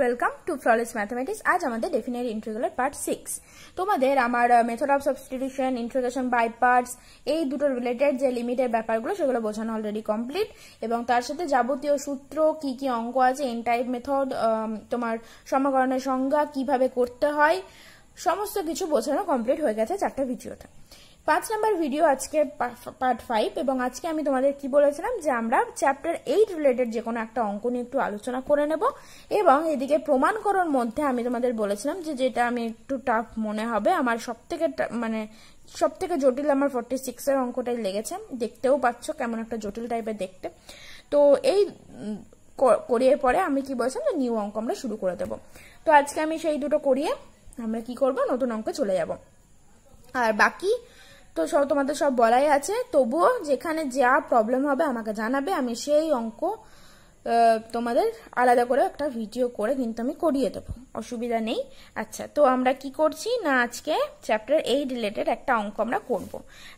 Welcome to flawless mathematics আজ আমাদের definite ইন্টিগ্রালের পার্ট সিক্স তোমাদের আমার method of substitution integration by parts এই দুটোর রিলেটেড যে লিমিটের ব্যাপারগুলো সেগুলো বোঝানো অলরেডি কমপ্লিট এবং তার সাথে যাবতীয় সূত্র কি কি অঙ্ক আছে এন টাইপ মেথড তোমার সমাকরণের সংজ্ঞা কিভাবে করতে হয় সমস্ত কিছু বোঝানো কমপ্লিট হয়ে গেছে চারটা ভিডিওটা পাঁচ নাম্বার ভিডিও আজকে পার্ট ফাইভ এবং আজকে আমি তোমাদের কি বলেছিলাম যে আমরা চ্যাপ্টার এইট রিলেটেড যে কোনো একটা অঙ্ক নিয়ে একটু আলোচনা করে নেব এবং এদিকে প্রমাণকরণ মধ্যে আমি তোমাদের বলেছিলাম যে যেটা আমি একটু টাফ মনে হবে আমার সব থেকে মানে সব থেকে জটিল আমার ফর্টি সিক্সের অঙ্কটাই লেগেছে দেখতেও পাচ্ছ কেমন একটা জটিল টাইপের দেখতে তো এই করিয়ে পরে আমি কি বলছিলাম নিউ অঙ্ক আমরা শুরু করে দেবো তো আজকে আমি সেই দুটো করিয়ে আমরা কি করব নতুন অঙ্কে চলে যাব আর বাকি তো সব তোমাদের সব বলাই আছে তবুও যেখানে যা প্রবলেম হবে আমাকে জানাবে আমি সেই অঙ্ক তোমাদের আলাদা করে একটা ভিডিও করে কিন্তু আমি করিয়ে দেবো অসুবিধা নেই আচ্ছা তো আমরা কি করছি না আজকে চ্যাপ্টার এইট রিলেটেড একটা অঙ্ক আমরা করব।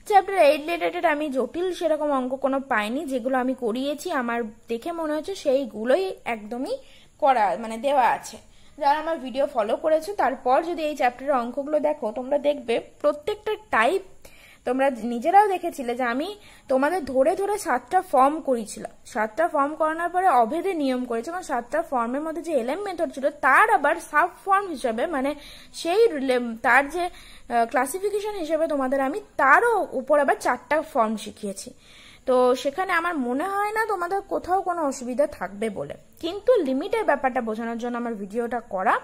চ্যাপ্টার এইট রিলেটেড আমি জটিল সেরকম অঙ্ক কোনো পাইনি যেগুলো আমি করিয়েছি আমার দেখে মনে হচ্ছে সেইগুলোই একদমই করা মানে দেওয়া আছে যারা আমার ভিডিও ফলো করেছো তারপর যদি এই চ্যাপ্টারের অঙ্কগুলো দেখো তোমরা দেখবে প্রত্যেকটা টাইপ তোমরা নিজেরাও দেখেছিলে যে আমি তোমাদের ধরে ধরে সাতটা ফর্ম করেছিলাম সাতটা ফর্ম করানোর পরে অভেদে নিয়ম করেছে কারণ সাতটা ফর্মের মধ্যে যে এলএম মেথড ছিল তার আবার সাব ফর্ম হিসাবে মানে সেই তার যে ক্লাসিফিকেশন হিসেবে তোমাদের আমি তারও উপর আবার চারটা ফর্ম শিখিয়েছি তো সেখানে আমার মনে হয় না তোমাদের কোথাও কোনো অসুবিধা থাকবে বলে কিন্তু লিমিটের ব্যাপারটা বোঝানোর জন্য আমার ভিডিওটা করা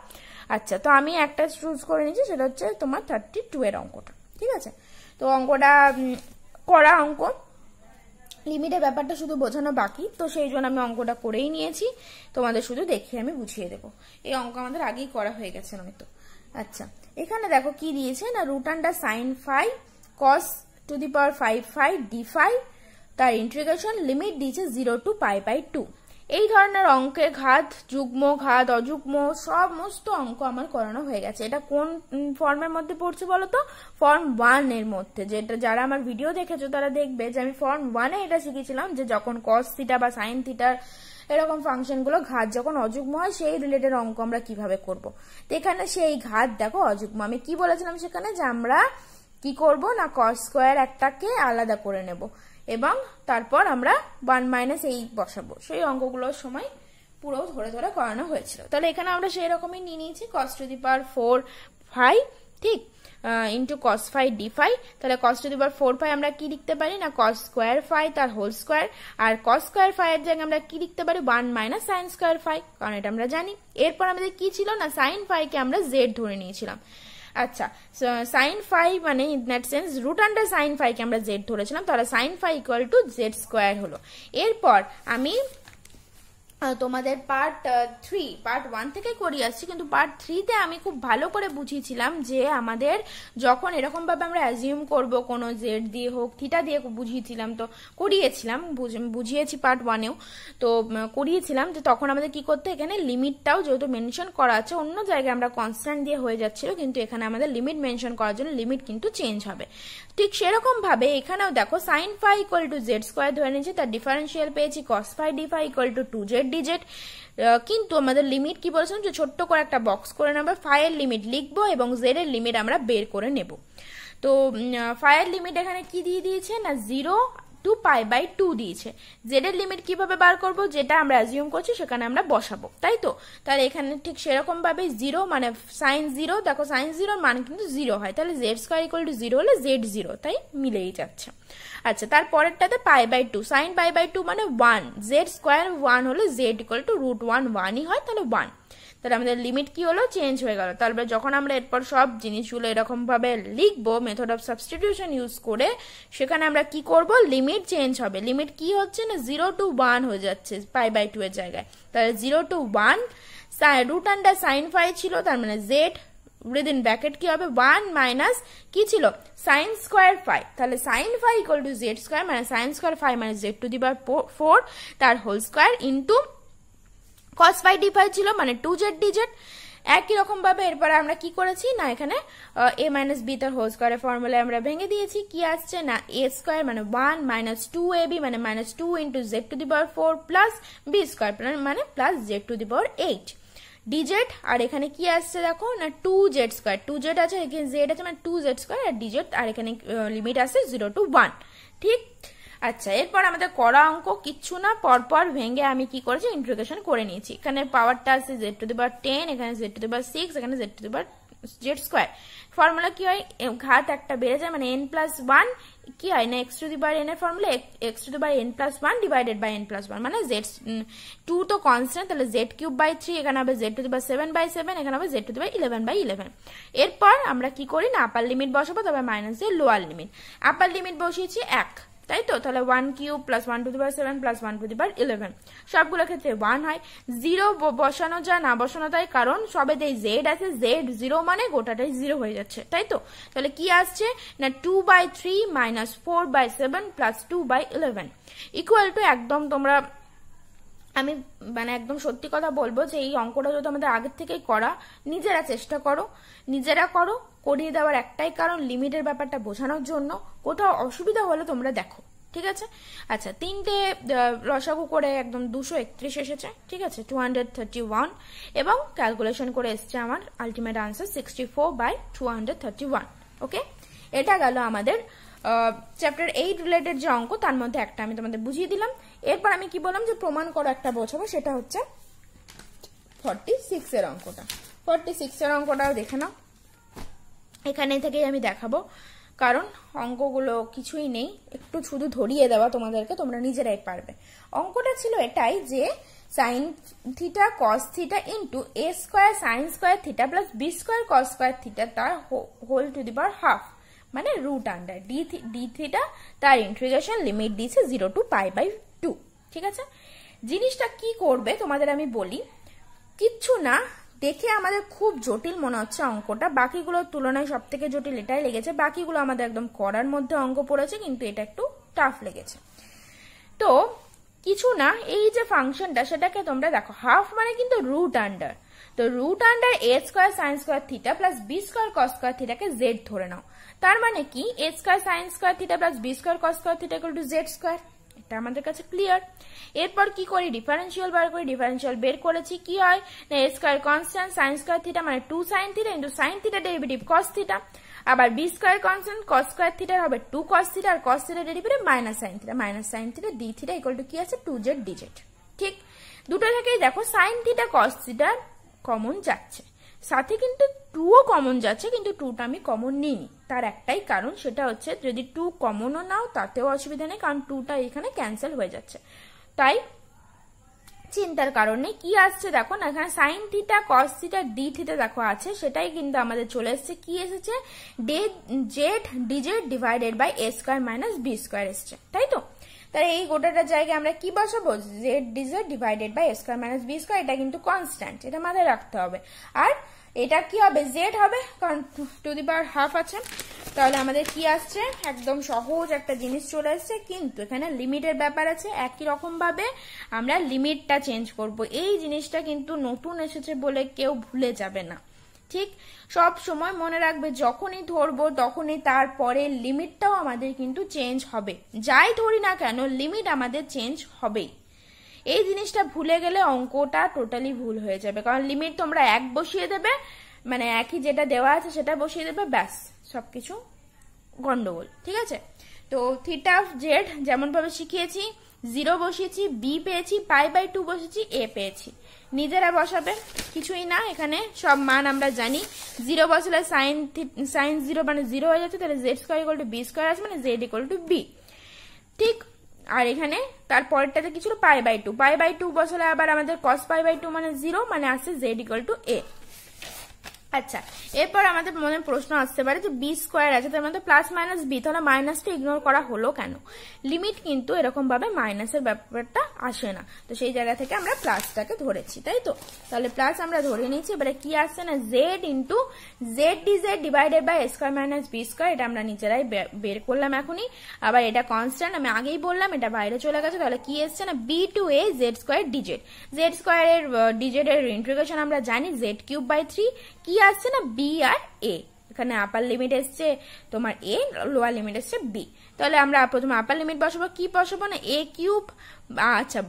আচ্ছা তো আমি একটা চুজ করে নিয়েছি সেটা হচ্ছে তোমার থার্টি টু এর অঙ্কটা ঠিক আছে তো অঙ্কটা করা অঙ্ক লিমিটের ব্যাপারটা শুধু বোঝানো বাকি তো সেই জন্য আমি অঙ্কটা করেই নিয়েছি তোমাদের শুধু দেখে আমি বুঝিয়ে দেবো এই অঙ্ক আমাদের আগেই করা হয়ে গেছে নয়তো আচ্ছা এখানে দেখো কি দিয়েছে না root under sine phi cos to the power five phi D five তার ইন্টিগ্রেশন লিমিট দিয়েছে zero to pi by two এই ধরনের অঙ্কে ঘাত যুগ্ম ঘাত অযুগ্ম সমস্ত অঙ্ক আমার করানো হয়ে গেছে এটা কোন ফর্মের মধ্যে পড়ছে বলো তো ফর্ম ওয়ান এর মধ্যে যেটা যারা আমার ভিডিও দেখেছো তারা দেখবে যে আমি ফর্ম ওয়ানে এটা শিখেছিলাম যে যখন কস থিটা বা সাইন থিটার এরকম ফাংশনগুলো ঘাত যখন অযুগ্ম হয় সেই রিলেটেড অঙ্ক আমরা কিভাবে করব। তো এখানে সেই ঘাত দেখো অযুগ্ম আমি কি বলেছিলাম সেখানে যে আমরা কি করব না কস স্কোয়ার একটাকে আলাদা করে নেব এবং তারপর আমরা ওয়ান মাইনাস এই বসাবো সেই অঙ্কগুলোর সময় পুরো ধরে ধরে করানো হয়েছিল তাহলে এখানে আমরা সেই রকমই নিয়ে নিয়েছি cos to the power four phi ঠিক into cos phi D phi তাহলে cos to the power four phi আমরা কি লিখতে পারি না কস স্কোয়ার ফাই তার হোল স্কোয়ার আর কস স্কোয়ার এর জায়গায় আমরা কি লিখতে পারি one minus sine square phi কারণ এটা আমরা জানি এরপর আমাদের কি ছিল না সাইন ফাইকে আমরা জেড ধরে নিয়েছিলাম আচ্ছা সাইন ফাই মানে in that sense root under sine ফাইকে আমরা জেড ধরেছিলাম তাহলে sine phi equal to Z square হলো এরপর আমি তোমাদের পার্ট থ্রি পার্ট ওয়ান থেকে করিয়ে আসছি কিন্তু পার্ট থ্রিতে আমি খুব ভালো করে বুঝিয়েছিলাম যে আমাদের যখন এরকমভাবে আমরা অ্যাজিউম করব কোনো জেড দিয়ে হোক থিটা দিয়ে বুঝিয়েছিলাম তো করিয়েছিলাম বুঝিয়েছি পার্ট ওয়ানেও তো করিয়েছিলাম যে তখন আমাদের কি করতে এখানে লিমিটটাও যেহেতু মেনশন করা আছে অন্য জায়গায় আমরা কনস্ট্যান্ট দিয়ে হয়ে যাচ্ছিল কিন্তু এখানে আমাদের লিমিট মেনশন করার জন্য লিমিট কিন্তু চেঞ্জ হবে ঠিক সেরকমভাবে এখানেও দেখো sine phi equal to Z square ধরে নিয়েছি তার ডিফারেন্সিয়াল পেয়েছি cos phi D phi equal to two Z D Z কিন্তু আমাদের লিমিট কি বলেছিলাম যে ছোট্ট করে একটা বক্স করে নেবো ফাইয়ের লিমিট লিখবো এবং জেডের লিমিট আমরা বের করে নেব তো ফায়ার লিমিট এখানে কি দিয়ে দিয়েছে না zero to pi by two দিয়েছে জেডের লিমিট কিভাবে বার করব যেটা আমরা অ্যাজিউম করছি সেখানে আমরা বসাবো তাই তো তাহলে এখানে ঠিক ভাবে জিরো মানে সাইন জিরো দেখো সাইন জিরোর মান কিন্তু জিরো হয় তাহলে Z square equal to zero হলে জেড জিরো তাই মিলেই যাচ্ছে আচ্ছা তার পরেরটাতে pi by two sine pi by two মানে ওয়ান জেড স্কোয়ার ওয়ান হলে Z equal to root one ওয়ানই হয় তাহলে ওয়ান তাহলে আমাদের লিমিট কি হলো চেঞ্জ হয়ে গেল তাহলে যখন আমরা এরপর সব জিনিসগুলো এরকমভাবে লিখবো মেথড অফ সাবস্টিটিউশন ইউজ করে সেখানে আমরা কি করব লিমিট চেঞ্জ হবে লিমিট কি হচ্ছে না জিরো টু ওয়ান হয়ে যাচ্ছে পাই বাই টু এর জায়গায় তাহলে zero to one root under sine phi ছিল তার মানে জেড উইদিন ব্র্যাকেট কি হবে ওয়ান মাইনাস কি ছিল সাইন স্কোয়ার ফাই তাহলে sine phi equal to Z square মানে সাইন স্কোয়ার ফাই মানে Z to the power four তার whole square into cos y D phi ছিল মানে টু জেড একই একই রকমভাবে এরপরে আমরা কি করেছি না এখানে এ মাইনাস বি তার হোল স্কোয়ারের ফর্মুলায় আমরা ভেঙে দিয়েছি কি আসছে না এ স্কোয়ার মানে one minus two A B মানে minus two into Z to the power four plus B square মানে plus Z to the power eight D Z আর এখানে কি আসছে দেখো না two Z square two Z আছে এখানে জেড আছে মানে টু জেড স্কোয়ার আর ডিজেট আর এখানে লিমিট আছে জিরো টু ওয়ান ঠিক আচ্ছা এরপর আমাদের করা অঙ্ক কিচ্ছু না পরপর ভেঙে আমি কি করেছি ইন্টিগ্রেশন করে নিয়েছি এখানে পাওয়ারটা আছে জেড টু দি বার টেন এখানে জেড টু দি বার সিক্স এখানে জেড টু দি বার জেড স্কোয়ার ফর্মুলা কি হয় ঘাত একটা বেড়ে যায় মানে এন প্লাস ওয়ান কি হয় না এক্স টু দি বার এন এর ফর্মুলা এক্স টু দি বার n plus one divided by n plus one মানে জেড টু তো কনস্ট্যান্ট তাহলে জেড কিউব বাই থ্রি এখানে হবে জেড টু দি বার সেভেন বাই সেভেন এখানে হবে জেড টু দি বার ইলেভেন বাই ইলেভেন এরপর আমরা কি করি না আপার লিমিট বসাবো তবে মাইনাস দিয়ে লোয়ার লিমিট আপার লিমিট বসিয়েছি এক তাই তো তাহলে one cube plus one to the বার seven plus one to the বার ইলেভেন সবগুলো ক্ষেত্রে ওয়ান হয় জিরো বসানো যায় না বসানো তাই কারণ সবেতেই জেড আছে জেড জিরো মানে গোটাটাই জিরো হয়ে যাচ্ছে তাই তো তাহলে কি আসছে না two by three minus four by seven plus two by eleven equal to একদম তোমরা আমি মানে একদম সত্যি কথা বলবো যে এই অঙ্কটা যদি আমাদের আগের থেকেই করা নিজেরা চেষ্টা করো নিজেরা করো করিয়ে দেওয়ার একটাই কারণ লিমিটের ব্যাপারটা বোঝানোর জন্য কোথাও অসুবিধা হলে তোমরা দেখো ঠিক আছে আচ্ছা তিনটে রসাগু করে একদম দুশো একত্রিশ এসেছে ঠিক আছে টু হান্ড্রেড থার্টি ওয়ান এবং ক্যালকুলেশন করে এসছে আমার ultimate answer sixty four by two hundred thirty one okay এটা গেল আমাদের চ্যাপ্টার এইট রিলেটেড যে অঙ্ক তার মধ্যে একটা আমি তোমাদের বুঝিয়ে দিলাম এরপর আমি কি বললাম যে প্রমাণ করো একটা বোঝাবো সেটা হচ্ছে ফর্টি সিক্সের অঙ্কটা ফর্টি সিক্সের অঙ্কটাও দেখে নাও এখানে থেকেই আমি দেখাবো কারণ অঙ্কগুলো কিছুই নেই একটু শুধু ধরিয়ে দেওয়া তোমাদেরকে তোমরা নিজেরাই পারবে অঙ্কটা ছিল এটাই যে sine theta cos theta into a square sine square theta plus B square cos square theta তার whole to the power half মানে root under d d theta তার ইন্ট্রিগেশন লিমিট দিয়েছে zero to pi by two ঠিক আছে জিনিসটা কি করবে তোমাদের আমি বলি কিচ্ছু না দেখে আমাদের খুব জটিল মনে হচ্ছে অঙ্কটা বাকিগুলোর তুলনায় সব থেকে জটিল এটাই লেগেছে বাকিগুলো আমাদের একদম করার মধ্যে অঙ্ক পড়েছে কিন্তু এটা একটু টাফ লেগেছে তো কিছু না এই যে ফাংশনটা সেটাকে তোমরা দেখো হাফ মানে কিন্তু রুট আন্ডার তো root under a square sines square theta plus B square cos square থিটাকে জেড ধরে নাও তার মানে কি a square sine square theta plus B square cos square theta equal to Z square এটা আমাদের কাছে ক্লিয়ার এরপর কি করি ডিফারেন্সিয়াল বার করি ডিফারেন্সিয়াল বের করেছি কি হয় না এ square constant sine square theta মানে two sine theta into sine theta derivative cos theta আবার b square constant cos square theta হবে টু কস থিটা আর cos theta derivative minus sine theta minus sine theta d theta equal to কি আছে to Z d Z ঠিক দুটো থেকেই দেখো sine theta cos theta common যাচ্ছে সাথে কিন্তু টুও কমন যাচ্ছে কিন্তু টুটা আমি কমন নিইনি তার একটাই কারণ সেটা হচ্ছে যদি টু কমনও নাও তাতেও অসুবিধা নেই কারণ টুটা এখানে ক্যান্সেল হয়ে যাচ্ছে তাই চিন্তার কারণে কি আসছে দেখো না এখানে sine theta cos theta d theta দেখো আছে সেটাই কিন্তু আমাদের চলে এসছে কি এসেছে d z d z divided by a square minus b square এসছে তাই তো তাহলে এই গোটাটার জায়গায় আমরা কি বসাবো z d z divided by a square minus b square এটা কিন্তু কনস্ট্যান্ট এটা মাথায় রাখতে হবে আর এটা কি হবে জেড হবে কারণ টু দি পাওয়ার হাফ আছে তাহলে আমাদের কি আসছে একদম সহজ একটা জিনিস চলে আসছে কিন্তু এখানে লিমিটের ব্যাপার আছে একই রকম ভাবে আমরা লিমিটটা চেঞ্জ করব এই জিনিসটা কিন্তু নতুন এসেছে বলে কেউ ভুলে যাবে না ঠিক সব সময় মনে রাখবে যখনই ধরবো তখনই তারপরে লিমিটটাও আমাদের কিন্তু চেঞ্জ হবে যাই ধরি না কেন লিমিট আমাদের চেঞ্জ হবেই এই জিনিসটা ভুলে গেলে অঙ্কটা টোটালি ভুল হয়ে যাবে কারণ লিমিট তোমরা এক বসিয়ে দেবে মানে একই যেটা দেওয়া আছে সেটা বসিয়ে দেবে ব্যাস সবকিছু গন্ডগোল ঠিক আছে তো থিটা অফ জেড যেমনভাবে শিখিয়েছি জিরো বসিয়েছি বি পেয়েছি পাই বাই টু বসেছি এ পেয়েছি নিজেরা বসাবে কিছুই না এখানে সব মান আমরা জানি জিরো বসলে সাইন সাইন জিরো মানে জিরো হয়ে যাচ্ছে তাহলে Z square equal to b square আছে মানে জেড ইকোয়াল টু বি ঠিক আর এখানে তার পরেরটাতে কিছু পাই by two pi by two বসলে আবার আমাদের কস পাই বাই টু মানে জিরো মানে আসছে জেড ইকাল টু এ আচ্ছা এরপর আমাদের মনে প্রশ্ন আসতে পারে যে বি স্কোয়ার আছে তার মধ্যে প্লাস মাইনাস বি তাহলে মাইনাসটা ইগনোর করা হলো কেন লিমিট কিন্তু এরকম ভাবে মাইনাসের ব্যাপারটা আসে না তো সেই জায়গা থেকে আমরা প্লাসটাকে ধরেছি তাই তো তাহলে প্লাস আমরা ধরে নিয়েছি এবারে কি আসছে না z into z d z divided by square minus b square এটা আমরা নিজেরাই বের করলাম এখনই আবার এটা কনস্ট্যান্ট আমি আগেই বললাম এটা বাইরে চলে গেছে তাহলে কি এসছে না b to a z square d z z স্কোয়ারের ডিজেডের ইন্টিগ্রেশন আমরা জানি জেড কিউব বাই থ্রি কি আসছে না বি আর এ এখানে আপার লিমিট এসছে তোমার এ লোয়ার লিমিট এসছে বি তাহলে আমরা প্রথমে আপার লিমিট বসাবো কি বসাবো না এ কিউব আচ্ছা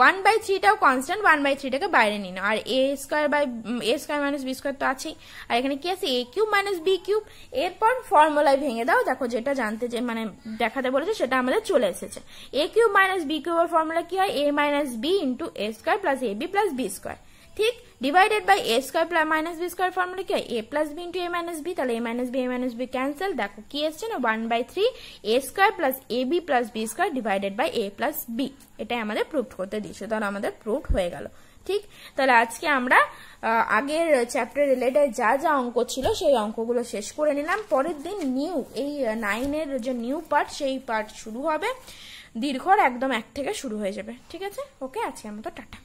ওয়ান বাই থ্রিটাও কনস্ট্যান্ট ওয়ান বাই থ্রিটাকে বাইরে নিন আর a square by a square minus b square তো আছেই আর এখানে কি আছে a cube minus b cube এরপর ফর্মুলায় ভেঙে দাও দেখো যেটা জানতে যে মানে দেখাতে বলেছে সেটা আমাদের চলে এসেছে এ কিউব মাইনাস বি কিউবের ফর্মুলা কি হয় a minus b into a square plus a b plus B square ঠিক divided by a square plus minus b square formula কি হয় a plus b into a minus b তাহলে a minus b a minus b cancel দেখো কি এসছে না one by three a square plus a b plus B square divided by a plus B এটাই আমাদের proof করতে দিয়েছে তাহলে আমাদের প্রুভ হয়ে গেল ঠিক তাহলে আজকে আমরা আগের চ্যাপ্টার রিলেটেড যা যা অঙ্ক ছিল সেই অঙ্কগুলো শেষ করে নিলাম পরের দিন নিউ এই নাইনের যে নিউ পার্ট সেই পার্ট শুরু হবে দীর্ঘর একদম এক থেকে শুরু হয়ে যাবে ঠিক আছে ওকে আজকের মতো টাটা